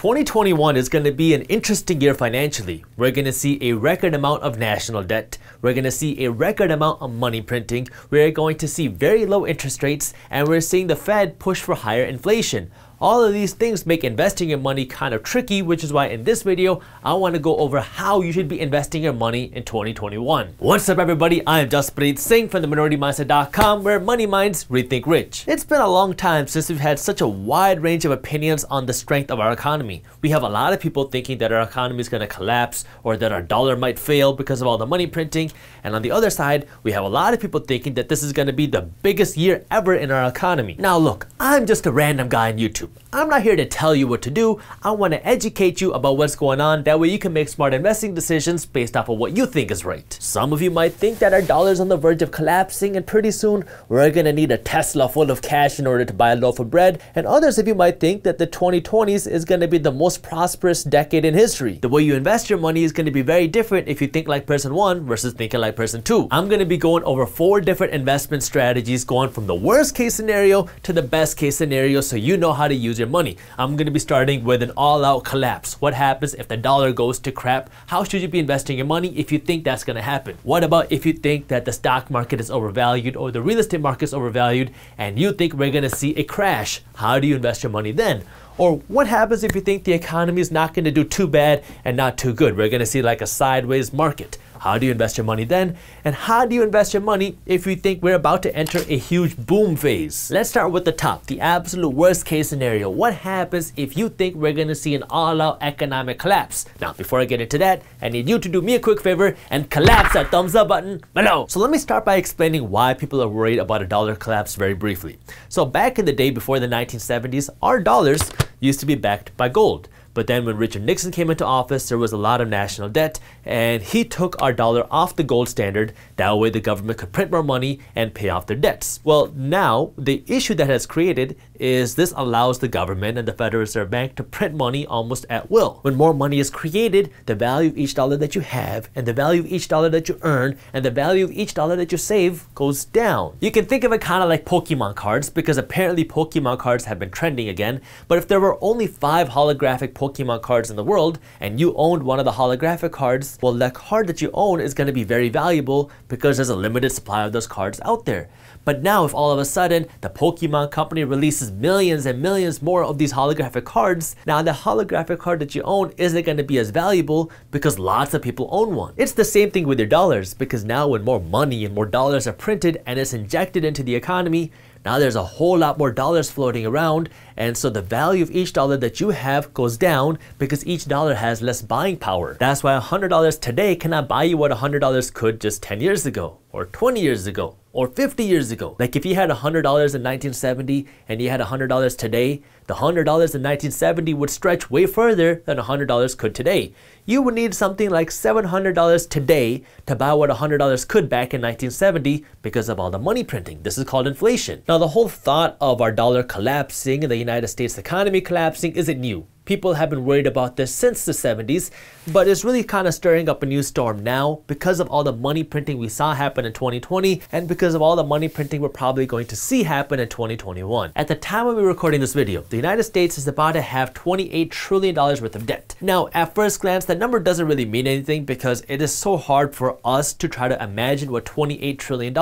2021 is going to be an interesting year financially. We're going to see a record amount of national debt. We're going to see a record amount of money printing. We're going to see very low interest rates, and we're seeing the Fed push for higher inflation. All of these things make investing your money kind of tricky, which is why in this video, I want to go over how you should be investing your money in 2021. What's up everybody, I am Jaspreet Singh from theminoritymindset.com where money minds rethink rich. It's been a long time since we've had such a wide range of opinions on the strength of our economy. We have a lot of people thinking that our economy is going to collapse or that our dollar might fail because of all the money printing. And on the other side, we have a lot of people thinking that this is going to be the biggest year ever in our economy. Now look, I'm just a random guy on YouTube. I'm not here to tell you what to do. I want to educate you about what's going on. That way you can make smart investing decisions based off of what you think is right. Some of you might think that our dollar's on the verge of collapsing and pretty soon we're going to need a Tesla full of cash in order to buy a loaf of bread. And others of you might think that the 2020s is going to be the most prosperous decade in history. The way you invest your money is going to be very different if you think like person one versus thinking like person two. I'm going to be going over four different investment strategies going from the worst case scenario to the best case scenario so you know how to use your money. I'm going to be starting with an all-out collapse. What happens if the dollar goes to crap? How should you be investing your money if you think that's going to happen? What about if you think that the stock market is overvalued or the real estate market is overvalued and you think we're going to see a crash? How do you invest your money then? Or what happens if you think the economy is not going to do too bad and not too good? We're going to see like a sideways market. How do you invest your money then? And how do you invest your money if you think we're about to enter a huge boom phase? Let's start with the top, the absolute worst case scenario. What happens if you think we're gonna see an all out economic collapse? Now, before I get into that, I need you to do me a quick favor and collapse that thumbs up button below. So let me start by explaining why people are worried about a dollar collapse very briefly. So back in the day before the 1970s, our dollars used to be backed by gold. But then when Richard Nixon came into office, there was a lot of national debt, and he took our dollar off the gold standard. That way the government could print more money and pay off their debts. Well, now the issue that has created is this allows the government and the Federal Reserve Bank to print money almost at will. When more money is created, the value of each dollar that you have and the value of each dollar that you earn and the value of each dollar that you save goes down. You can think of it kind of like Pokemon cards because apparently Pokemon cards have been trending again, but if there were only five holographic Pokemon cards in the world and you owned one of the holographic cards, well that card that you own is going to be very valuable because there's a limited supply of those cards out there. But now if all of a sudden the Pokemon company releases millions and millions more of these holographic cards, now the holographic card that you own isn't going to be as valuable because lots of people own one. It's the same thing with your dollars because now when more money and more dollars are printed and it's injected into the economy, now there's a whole lot more dollars floating around and so the value of each dollar that you have goes down because each dollar has less buying power. That's why $100 today cannot buy you what $100 could just 10 years ago or 20 years ago or 50 years ago. Like if you had $100 in 1970 and you had $100 today, the $100 in 1970 would stretch way further than $100 could today. You would need something like $700 today to buy what $100 could back in 1970 because of all the money printing. This is called inflation. Now the whole thought of our dollar collapsing in the United United States economy collapsing isn't new. People have been worried about this since the 70s, but it's really kind of stirring up a new storm now because of all the money printing we saw happen in 2020 and because of all the money printing we're probably going to see happen in 2021. At the time when we we're recording this video, the United States is about to have $28 trillion worth of debt. Now, at first glance, that number doesn't really mean anything because it is so hard for us to try to imagine what $28 trillion,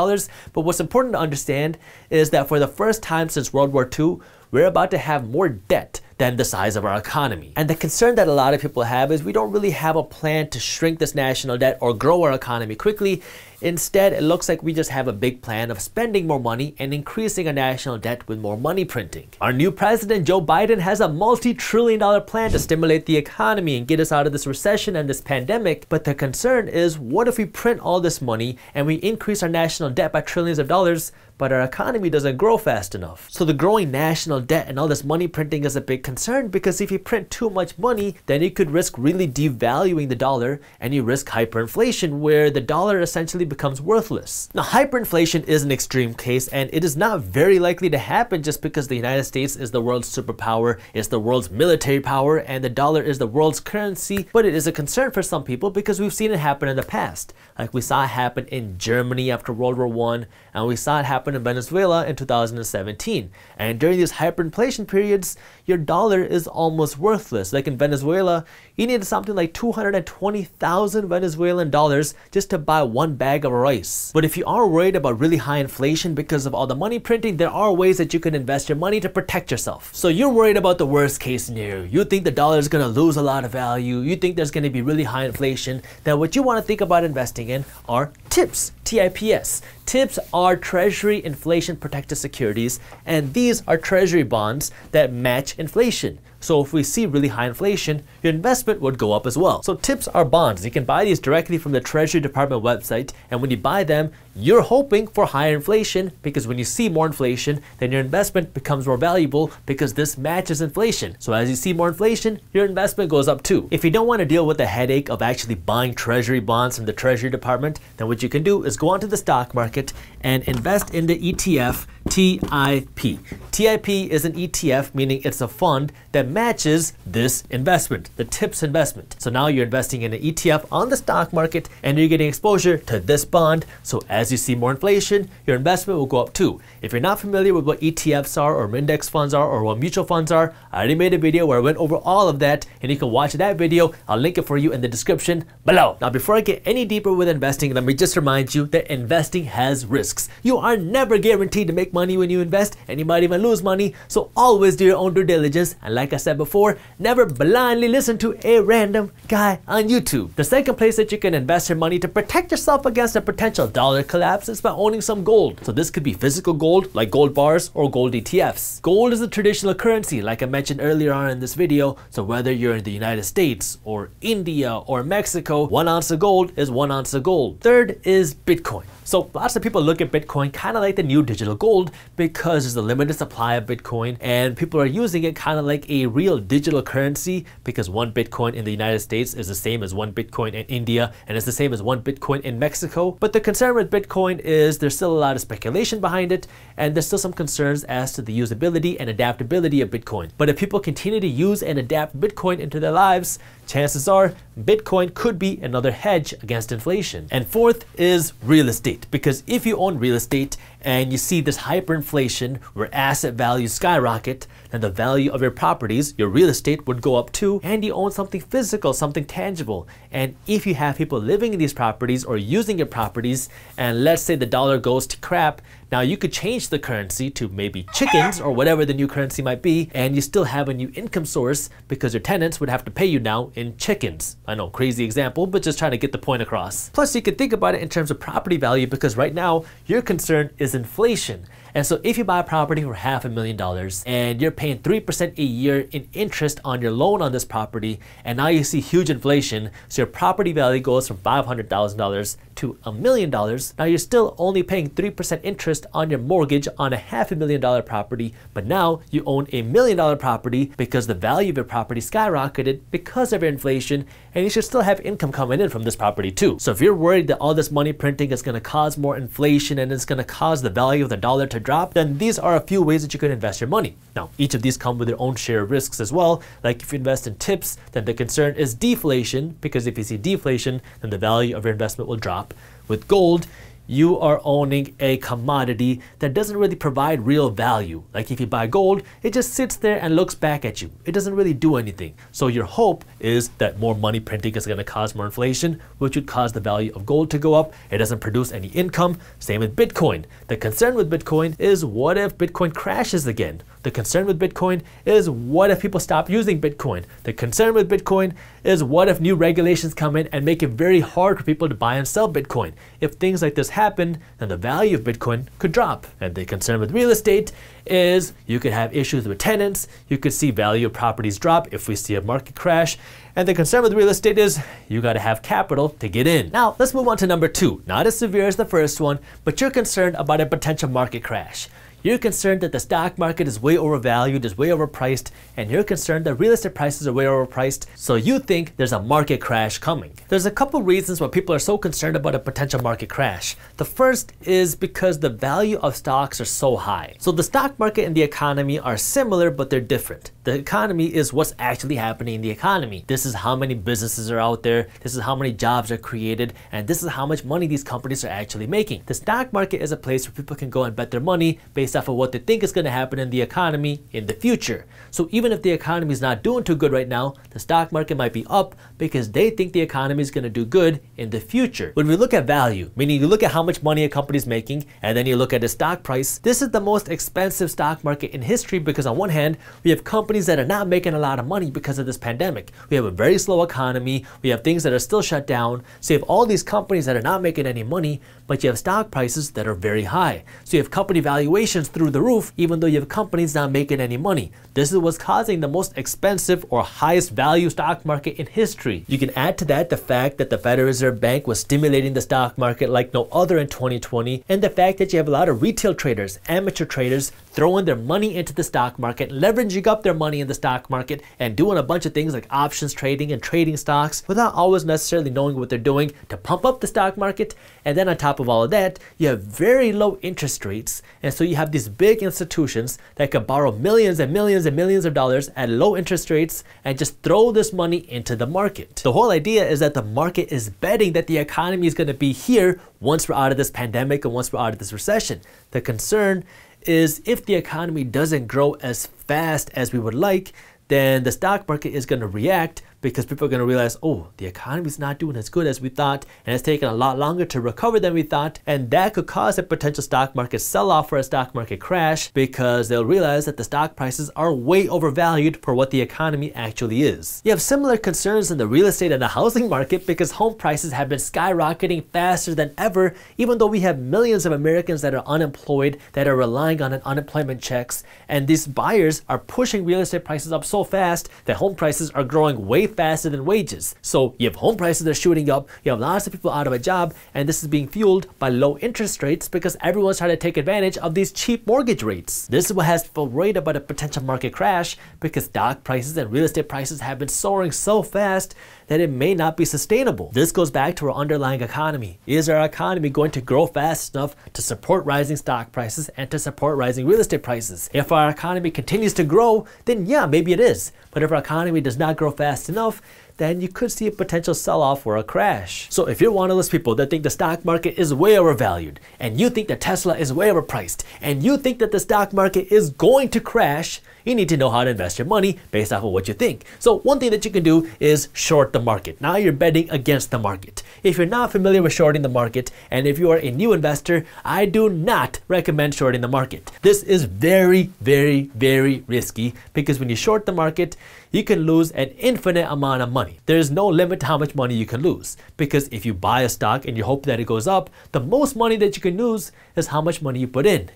but what's important to understand is that for the first time since World War II, we're about to have more debt than the size of our economy. And the concern that a lot of people have is we don't really have a plan to shrink this national debt or grow our economy quickly. Instead, it looks like we just have a big plan of spending more money and increasing our national debt with more money printing. Our new president, Joe Biden, has a multi-trillion dollar plan to stimulate the economy and get us out of this recession and this pandemic. But the concern is, what if we print all this money and we increase our national debt by trillions of dollars? but our economy doesn't grow fast enough. So the growing national debt and all this money printing is a big concern because if you print too much money, then you could risk really devaluing the dollar and you risk hyperinflation where the dollar essentially becomes worthless. Now hyperinflation is an extreme case and it is not very likely to happen just because the United States is the world's superpower, it's the world's military power, and the dollar is the world's currency, but it is a concern for some people because we've seen it happen in the past. Like we saw it happen in Germany after World War I, and we saw it happen happened in Venezuela in 2017. And during these hyperinflation periods, your dollar is almost worthless. Like in Venezuela, you needed something like 220,000 Venezuelan dollars just to buy one bag of rice. But if you are worried about really high inflation because of all the money printing, there are ways that you can invest your money to protect yourself. So you're worried about the worst case scenario. You think the dollar is going to lose a lot of value. You think there's going to be really high inflation. Then what you want to think about investing in are tips. TIPS. TIPS are Treasury inflation protected securities, and these are Treasury bonds that match inflation. So if we see really high inflation, your investment would go up as well. So tips are bonds. You can buy these directly from the Treasury Department website. And when you buy them, you're hoping for higher inflation because when you see more inflation, then your investment becomes more valuable because this matches inflation. So as you see more inflation, your investment goes up too. If you don't want to deal with the headache of actually buying treasury bonds from the Treasury Department, then what you can do is go onto the stock market and invest in the ETF TIP. TIP is an ETF, meaning it's a fund that matches this investment, the TIPS investment. So now you're investing in an ETF on the stock market and you're getting exposure to this bond. So as you see more inflation, your investment will go up too. If you're not familiar with what ETFs are or index funds are or what mutual funds are, I already made a video where I went over all of that and you can watch that video. I'll link it for you in the description below. Now before I get any deeper with investing, let me just remind you that investing has risks. You are never guaranteed to make money money when you invest and you might even lose money. So always do your own due diligence. And like I said before, never blindly listen to a random guy on YouTube. The second place that you can invest your money to protect yourself against a potential dollar collapse is by owning some gold. So this could be physical gold like gold bars or gold ETFs. Gold is a traditional currency like I mentioned earlier on in this video. So whether you're in the United States or India or Mexico, one ounce of gold is one ounce of gold. Third is Bitcoin. So lots of people look at Bitcoin kind of like the new digital gold because there's a limited supply of Bitcoin and people are using it kind of like a real digital currency because one Bitcoin in the United States is the same as one Bitcoin in India and it's the same as one Bitcoin in Mexico. But the concern with Bitcoin is there's still a lot of speculation behind it and there's still some concerns as to the usability and adaptability of Bitcoin. But if people continue to use and adapt Bitcoin into their lives, chances are Bitcoin could be another hedge against inflation. And fourth is real estate, because if you own real estate and you see this hyperinflation where asset values skyrocket, then the value of your properties, your real estate would go up too, and you own something physical, something tangible. And if you have people living in these properties or using your properties, and let's say the dollar goes to crap, now you could change the currency to maybe chickens or whatever the new currency might be, and you still have a new income source because your tenants would have to pay you now in chickens. I know, crazy example, but just trying to get the point across. Plus you could think about it in terms of property value because right now your concern is inflation. And so if you buy a property for half a million dollars and you're paying 3% a year in interest on your loan on this property, and now you see huge inflation, so your property value goes from $500,000 to a million dollars. Now you're still only paying 3% interest on your mortgage on a half a million dollar property, but now you own a million dollar property because the value of your property skyrocketed because of your inflation, and you should still have income coming in from this property too. So if you're worried that all this money printing is gonna cause more inflation and it's gonna cause the value of the dollar to drop, then these are a few ways that you can invest your money. Now, each of these come with their own share of risks as well. Like if you invest in tips, then the concern is deflation, because if you see deflation, then the value of your investment will drop. With gold, you are owning a commodity that doesn't really provide real value. Like if you buy gold, it just sits there and looks back at you. It doesn't really do anything. So your hope is that more money printing is going to cause more inflation, which would cause the value of gold to go up. It doesn't produce any income. Same with Bitcoin. The concern with Bitcoin is what if Bitcoin crashes again? The concern with Bitcoin is what if people stop using Bitcoin? The concern with Bitcoin is what if new regulations come in and make it very hard for people to buy and sell Bitcoin? If things like this happened, then the value of Bitcoin could drop. And the concern with real estate is you could have issues with tenants, you could see value of properties drop if we see a market crash. And the concern with real estate is you gotta have capital to get in. Now, let's move on to number two. Not as severe as the first one, but you're concerned about a potential market crash. You're concerned that the stock market is way overvalued, is way overpriced, and you're concerned that real estate prices are way overpriced, so you think there's a market crash coming. There's a couple reasons why people are so concerned about a potential market crash. The first is because the value of stocks are so high. So the stock market and the economy are similar, but they're different the economy is what's actually happening in the economy. This is how many businesses are out there, this is how many jobs are created, and this is how much money these companies are actually making. The stock market is a place where people can go and bet their money based off of what they think is going to happen in the economy in the future. So even if the economy is not doing too good right now, the stock market might be up because they think the economy is going to do good in the future. When we look at value, meaning you look at how much money a company is making and then you look at the stock price, this is the most expensive stock market in history because on one hand, we have companies companies that are not making a lot of money because of this pandemic. We have a very slow economy. We have things that are still shut down. So you have all these companies that are not making any money, but you have stock prices that are very high. So you have company valuations through the roof, even though you have companies not making any money. This is what's causing the most expensive or highest value stock market in history. You can add to that the fact that the Federal Reserve Bank was stimulating the stock market like no other in 2020, and the fact that you have a lot of retail traders, amateur traders, throwing their money into the stock market, leveraging up their money money in the stock market and doing a bunch of things like options trading and trading stocks without always necessarily knowing what they're doing to pump up the stock market. And then on top of all of that, you have very low interest rates. And so you have these big institutions that could borrow millions and millions and millions of dollars at low interest rates and just throw this money into the market. The whole idea is that the market is betting that the economy is going to be here once we're out of this pandemic and once we're out of this recession. The concern is if the economy doesn't grow as fast as we would like, then the stock market is going to react because people are going to realize, oh, the economy is not doing as good as we thought, and it's taken a lot longer to recover than we thought. And that could cause a potential stock market sell off or a stock market crash because they'll realize that the stock prices are way overvalued for what the economy actually is. You have similar concerns in the real estate and the housing market because home prices have been skyrocketing faster than ever, even though we have millions of Americans that are unemployed, that are relying on unemployment checks, and these buyers are pushing real estate prices up so fast that home prices are growing way faster than wages. So you have home prices that are shooting up, you have lots of people out of a job, and this is being fueled by low interest rates because everyone's trying to take advantage of these cheap mortgage rates. This is what has people worried about a potential market crash because stock prices and real estate prices have been soaring so fast that it may not be sustainable. This goes back to our underlying economy. Is our economy going to grow fast enough to support rising stock prices and to support rising real estate prices? If our economy continues to grow, then yeah, maybe it is. But if our economy does not grow fast enough, then you could see a potential sell-off or a crash. So if you're one of those people that think the stock market is way overvalued, and you think that Tesla is way overpriced, and you think that the stock market is going to crash, you need to know how to invest your money based off of what you think. So one thing that you can do is short the market. Now you're betting against the market. If you're not familiar with shorting the market, and if you are a new investor, I do not recommend shorting the market. This is very, very, very risky because when you short the market, you can lose an infinite amount of money. There is no limit to how much money you can lose because if you buy a stock and you hope that it goes up, the most money that you can lose is how much money you put in.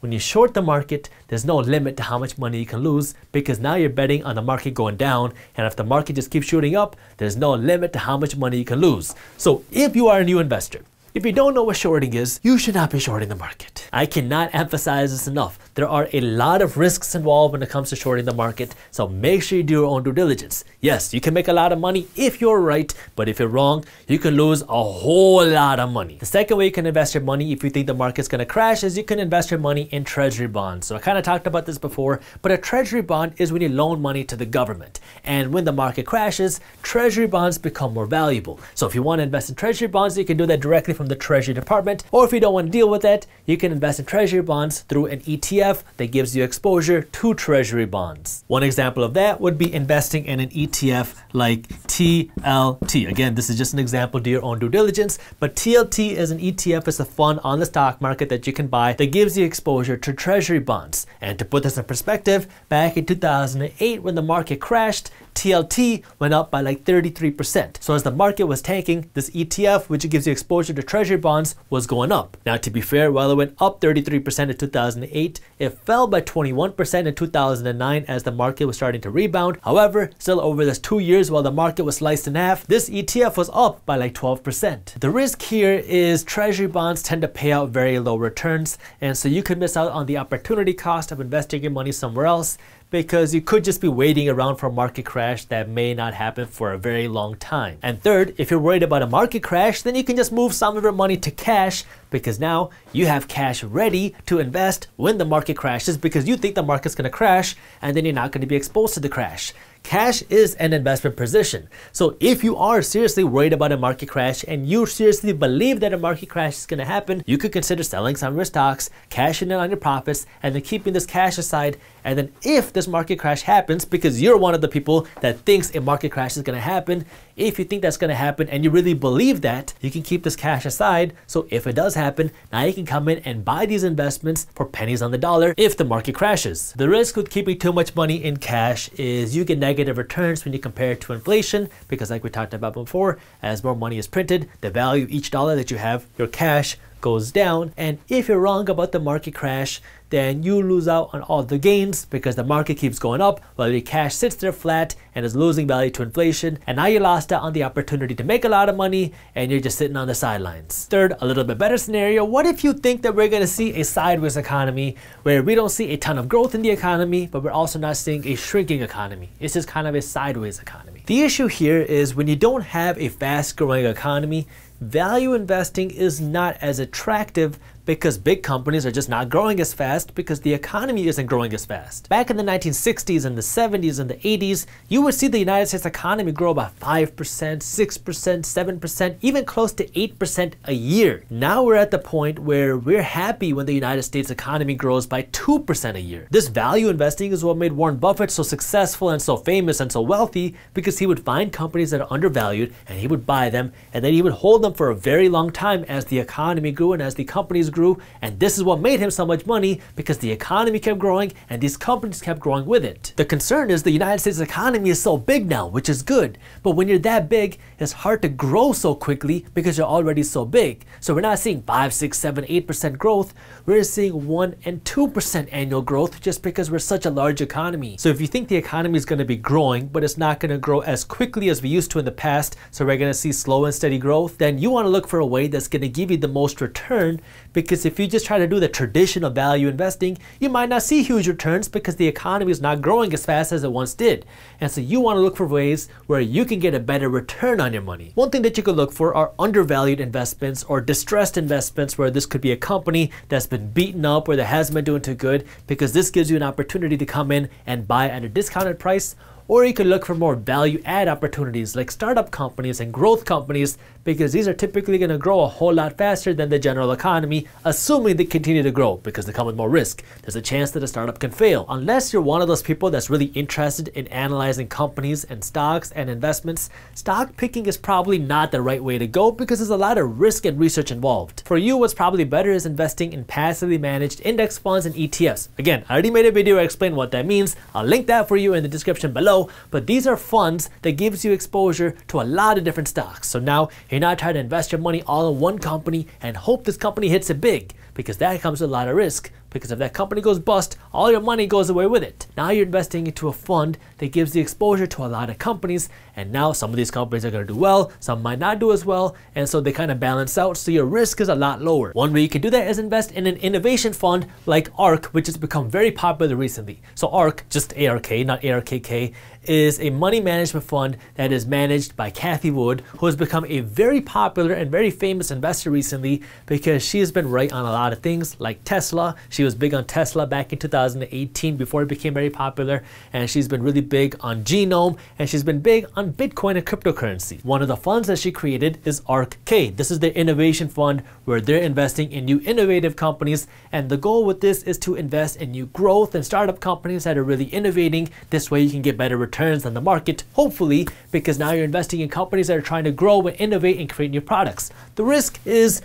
When you short the market, there's no limit to how much money you can lose because now you're betting on the market going down. And if the market just keeps shooting up, there's no limit to how much money you can lose. So if you are a new investor, if you don't know what shorting is, you should not be shorting the market. I cannot emphasize this enough. There are a lot of risks involved when it comes to shorting the market, so make sure you do your own due diligence. Yes, you can make a lot of money if you're right, but if you're wrong, you can lose a whole lot of money. The second way you can invest your money if you think the market's gonna crash is you can invest your money in treasury bonds. So I kind of talked about this before, but a treasury bond is when you loan money to the government. And when the market crashes, treasury bonds become more valuable. So if you wanna invest in treasury bonds, you can do that directly from the Treasury Department. Or if you don't want to deal with that, you can invest in Treasury bonds through an ETF that gives you exposure to Treasury bonds. One example of that would be investing in an ETF like TLT. Again, this is just an example, do your own due diligence, but TLT is an ETF, it's a fund on the stock market that you can buy that gives you exposure to Treasury bonds. And to put this in perspective, back in 2008 when the market crashed, TLT went up by like 33%. So as the market was tanking, this ETF, which gives you exposure to treasury bonds, was going up. Now to be fair, while it went up 33% in 2008, it fell by 21% in 2009 as the market was starting to rebound. However, still over this two years while the market was sliced in half, this ETF was up by like 12%. The risk here is treasury bonds tend to pay out very low returns, and so you could miss out on the opportunity cost of investing your money somewhere else because you could just be waiting around for a market crash that may not happen for a very long time. And third, if you're worried about a market crash, then you can just move some of your money to cash because now you have cash ready to invest when the market crashes because you think the market's gonna crash and then you're not gonna be exposed to the crash. Cash is an investment position. So if you are seriously worried about a market crash and you seriously believe that a market crash is going to happen, you could consider selling some of your stocks, cashing in on your profits, and then keeping this cash aside. And then if this market crash happens, because you're one of the people that thinks a market crash is going to happen, if you think that's gonna happen and you really believe that, you can keep this cash aside. So if it does happen, now you can come in and buy these investments for pennies on the dollar if the market crashes. The risk with keeping too much money in cash is you get negative returns when you compare it to inflation because like we talked about before, as more money is printed, the value of each dollar that you have, your cash, goes down. And if you're wrong about the market crash, then you lose out on all the gains because the market keeps going up while your cash sits there flat and is losing value to inflation. And now you lost out on the opportunity to make a lot of money and you're just sitting on the sidelines. Third, a little bit better scenario. What if you think that we're gonna see a sideways economy where we don't see a ton of growth in the economy, but we're also not seeing a shrinking economy? It's just kind of a sideways economy. The issue here is when you don't have a fast growing economy, value investing is not as attractive because big companies are just not growing as fast because the economy isn't growing as fast. Back in the 1960s and the 70s and the 80s, you would see the United States economy grow by 5%, 6%, 7%, even close to 8% a year. Now we're at the point where we're happy when the United States economy grows by 2% a year. This value investing is what made Warren Buffett so successful and so famous and so wealthy because he would find companies that are undervalued and he would buy them and then he would hold them for a very long time as the economy grew and as the companies grew grew, and this is what made him so much money because the economy kept growing and these companies kept growing with it. The concern is the United States economy is so big now, which is good, but when you're that big, it's hard to grow so quickly because you're already so big. So we're not seeing 5, 6, 7, 8% growth, we're seeing 1 and 2% annual growth just because we're such a large economy. So if you think the economy is going to be growing, but it's not going to grow as quickly as we used to in the past, so we're going to see slow and steady growth, then you want to look for a way that's going to give you the most return because if you just try to do the traditional value investing, you might not see huge returns because the economy is not growing as fast as it once did. And so you want to look for ways where you can get a better return on your money. One thing that you could look for are undervalued investments or distressed investments where this could be a company that's been beaten up or that hasn't been doing too good because this gives you an opportunity to come in and buy at a discounted price or you could look for more value add opportunities like startup companies and growth companies because these are typically going to grow a whole lot faster than the general economy, assuming they continue to grow because they come with more risk. There's a chance that a startup can fail. Unless you're one of those people that's really interested in analyzing companies and stocks and investments, stock picking is probably not the right way to go because there's a lot of risk and research involved. For you, what's probably better is investing in passively managed index funds and ETFs. Again, I already made a video explain what that means. I'll link that for you in the description below, but these are funds that gives you exposure to a lot of different stocks. So now, here you're not try to invest your money all in one company and hope this company hits it big because that comes with a lot of risk because if that company goes bust, all your money goes away with it. Now you're investing into a fund that gives the exposure to a lot of companies, and now some of these companies are gonna do well, some might not do as well, and so they kind of balance out, so your risk is a lot lower. One way you can do that is invest in an innovation fund like ARK, which has become very popular recently. So ARK, just ARK, not ARKK, is a money management fund that is managed by Kathy Wood, who has become a very popular and very famous investor recently because she has been right on a lot of things like Tesla. She she was big on Tesla back in 2018 before it became very popular, and she's been really big on Genome, and she's been big on Bitcoin and cryptocurrency. One of the funds that she created is ARK-K. This is their innovation fund where they're investing in new innovative companies, and the goal with this is to invest in new growth and startup companies that are really innovating. This way you can get better returns on the market, hopefully, because now you're investing in companies that are trying to grow and innovate and create new products. The risk is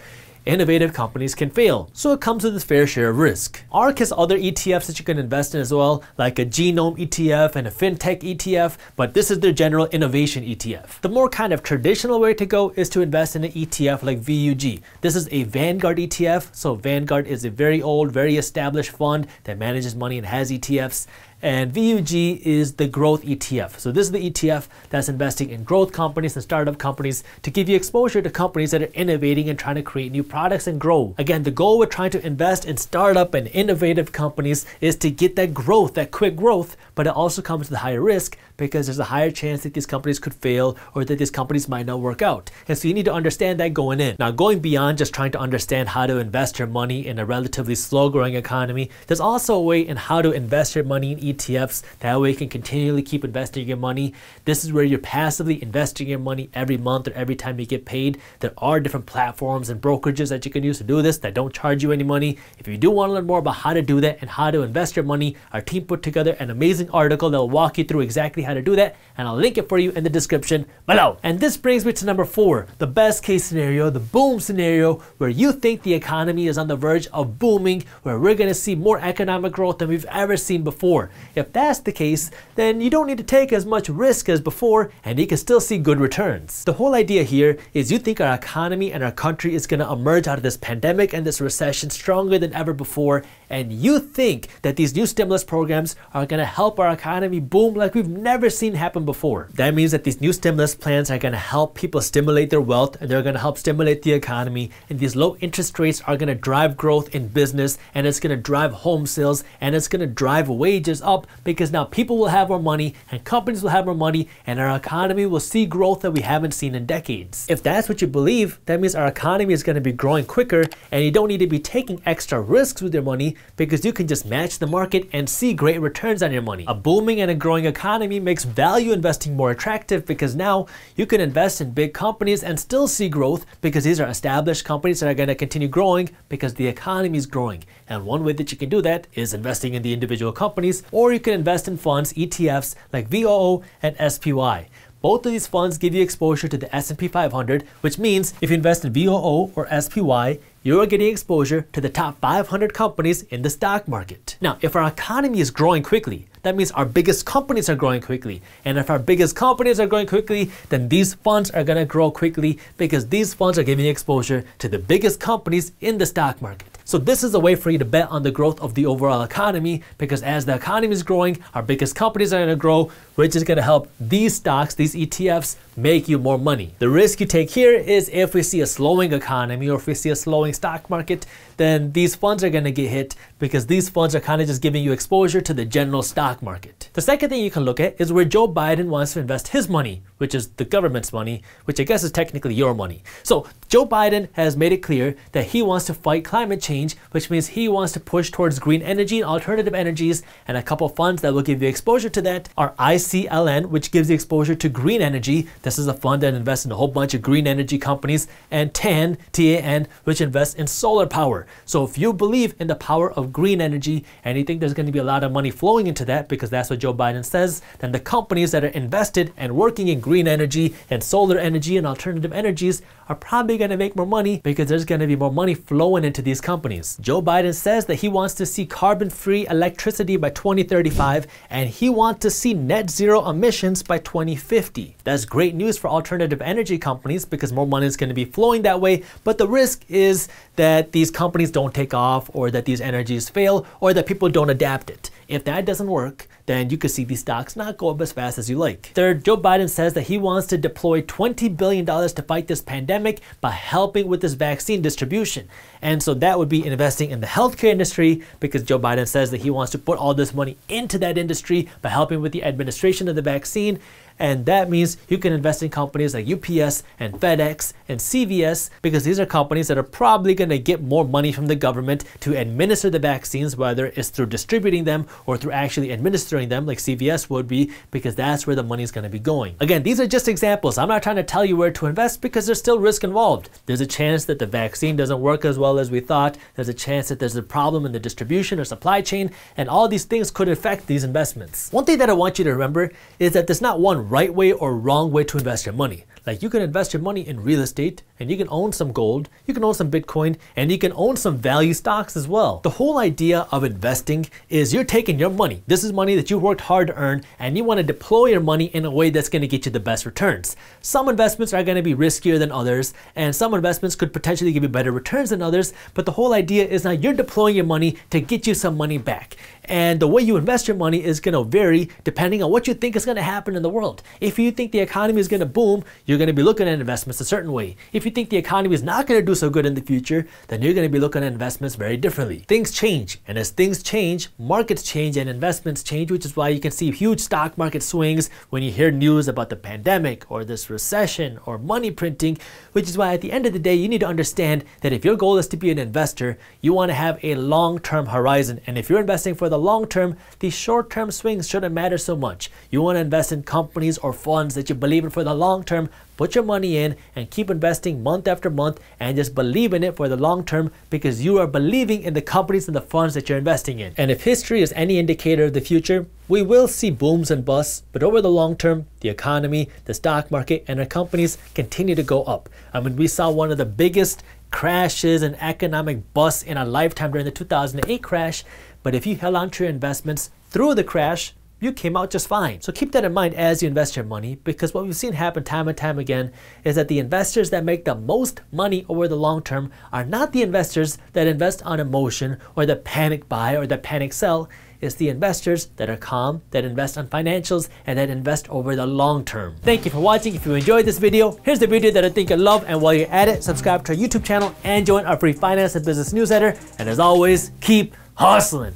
innovative companies can fail, so it comes with a fair share of risk. ARK has other ETFs that you can invest in as well, like a genome ETF and a fintech ETF, but this is their general innovation ETF. The more kind of traditional way to go is to invest in an ETF like VUG. This is a Vanguard ETF, so Vanguard is a very old, very established fund that manages money and has ETFs. And VUG is the growth ETF. So this is the ETF that's investing in growth companies and startup companies to give you exposure to companies that are innovating and trying to create new products and grow. Again, the goal with trying to invest in startup and innovative companies is to get that growth, that quick growth, but it also comes with higher risk because there's a higher chance that these companies could fail or that these companies might not work out. And so you need to understand that going in. Now, going beyond just trying to understand how to invest your money in a relatively slow growing economy, there's also a way in how to invest your money in ETFs. That way you can continually keep investing your money. This is where you're passively investing your money every month or every time you get paid. There are different platforms and brokerages that you can use to do this that don't charge you any money. If you do want to learn more about how to do that and how to invest your money, our team put together an amazing article that will walk you through exactly how to do that. And I'll link it for you in the description below. And this brings me to number four, the best case scenario, the boom scenario, where you think the economy is on the verge of booming, where we're going to see more economic growth than we've ever seen before. If that's the case, then you don't need to take as much risk as before and you can still see good returns. The whole idea here is you think our economy and our country is going to emerge out of this pandemic and this recession stronger than ever before and you think that these new stimulus programs are going to help our economy boom like we've never seen happen before, that means that these new stimulus plans are going to help people stimulate their wealth and they're going to help stimulate the economy. And these low interest rates are going to drive growth in business and it's going to drive home sales and it's going to drive wages up because now people will have more money and companies will have more money and our economy will see growth that we haven't seen in decades. If that's what you believe, that means our economy is going to be growing quicker and you don't need to be taking extra risks with your money because you can just match the market and see great returns on your money. A booming and a growing economy makes value investing more attractive because now you can invest in big companies and still see growth because these are established companies that are going to continue growing because the economy is growing. And one way that you can do that is investing in the individual companies or you can invest in funds, ETFs like VOO and SPY. Both of these funds give you exposure to the S&P 500, which means if you invest in VOO or SPY, you're getting exposure to the top 500 companies in the stock market. Now, if our economy is growing quickly, that means our biggest companies are growing quickly. And if our biggest companies are growing quickly, then these funds are going to grow quickly because these funds are giving exposure to the biggest companies in the stock market. So this is a way for you to bet on the growth of the overall economy because as the economy is growing, our biggest companies are going to grow, which is going to help these stocks, these ETFs, make you more money. The risk you take here is if we see a slowing economy or if we see a slowing stock market, then these funds are going to get hit because these funds are kind of just giving you exposure to the general stock stock market. The second thing you can look at is where Joe Biden wants to invest his money, which is the government's money, which I guess is technically your money. So Joe Biden has made it clear that he wants to fight climate change, which means he wants to push towards green energy and alternative energies, and a couple funds that will give you exposure to that are ICLN, which gives you exposure to green energy. This is a fund that invests in a whole bunch of green energy companies, and TAN, T-A-N, which invests in solar power. So if you believe in the power of green energy and you think there's going to be a lot of money flowing into that, that because that's what Joe Biden says, then the companies that are invested and working in green energy and solar energy and alternative energies are probably going to make more money because there's going to be more money flowing into these companies. Joe Biden says that he wants to see carbon free electricity by 2035 and he wants to see net zero emissions by 2050. That's great news for alternative energy companies because more money is going to be flowing that way, but the risk is that these companies don't take off or that these energies fail or that people don't adapt it. If that doesn't work, then you could see these stocks not go up as fast as you like. Third, Joe Biden says that he wants to deploy $20 billion to fight this pandemic by helping with this vaccine distribution. And so that would be investing in the healthcare industry because Joe Biden says that he wants to put all this money into that industry by helping with the administration of the vaccine. And that means you can invest in companies like UPS and FedEx and CVS because these are companies that are probably going to get more money from the government to administer the vaccines, whether it's through distributing them or through actually administering registering them like CVS would be because that's where the money is going to be going. Again, these are just examples. I'm not trying to tell you where to invest because there's still risk involved. There's a chance that the vaccine doesn't work as well as we thought. There's a chance that there's a problem in the distribution or supply chain, and all these things could affect these investments. One thing that I want you to remember is that there's not one right way or wrong way to invest your money. Like you can invest your money in real estate and you can own some gold, you can own some Bitcoin, and you can own some value stocks as well. The whole idea of investing is you're taking your money. This is money that you worked hard to earn and you want to deploy your money in a way that's going to get you the best returns. Some investments are going to be riskier than others and some investments could potentially give you better returns than others, but the whole idea is now you're deploying your money to get you some money back. And the way you invest your money is going to vary depending on what you think is going to happen in the world. If you think the economy is going to boom, you're going to be looking at investments a certain way. If you think the economy is not going to do so good in the future, then you're going to be looking at investments very differently. Things change, and as things change, markets change and investments change, which is why you can see huge stock market swings when you hear news about the pandemic or this recession or money printing, which is why at the end of the day, you need to understand that if your goal is to be an investor, you want to have a long-term horizon. And if you're investing for the the long term, the short term swings shouldn't matter so much. You want to invest in companies or funds that you believe in for the long term. Put your money in and keep investing month after month and just believe in it for the long term because you are believing in the companies and the funds that you're investing in. And if history is any indicator of the future, we will see booms and busts, but over the long term, the economy, the stock market, and our companies continue to go up. I mean, we saw one of the biggest crashes and economic busts in our lifetime during the 2008 crash, but if you held on to your investments through the crash, you came out just fine. So keep that in mind as you invest your money because what we've seen happen time and time again is that the investors that make the most money over the long term are not the investors that invest on emotion or the panic buy or the panic sell. It's the investors that are calm, that invest on financials, and that invest over the long term. Thank you for watching. If you enjoyed this video, here's the video that I think you'll love. And while you're at it, subscribe to our YouTube channel and join our free finance and business newsletter. And as always, keep hustling.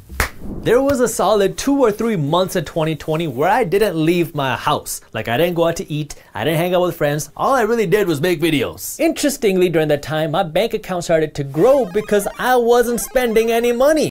There was a solid two or three months in 2020 where I didn't leave my house. Like I didn't go out to eat, I didn't hang out with friends, all I really did was make videos. Interestingly, during that time, my bank account started to grow because I wasn't spending any money.